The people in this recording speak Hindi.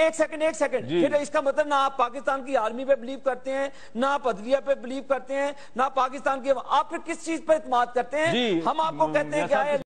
एक सेकंड एक सेकंड फिर इसका मतलब ना आप पाकिस्तान की आर्मी पे बिलीव करते हैं ना आप अदलिया पे बिलीव करते हैं ना पाकिस्तान के आप फिर किस चीज पर इतम करते हैं हम आपको कहते हैं हम्म, क्या है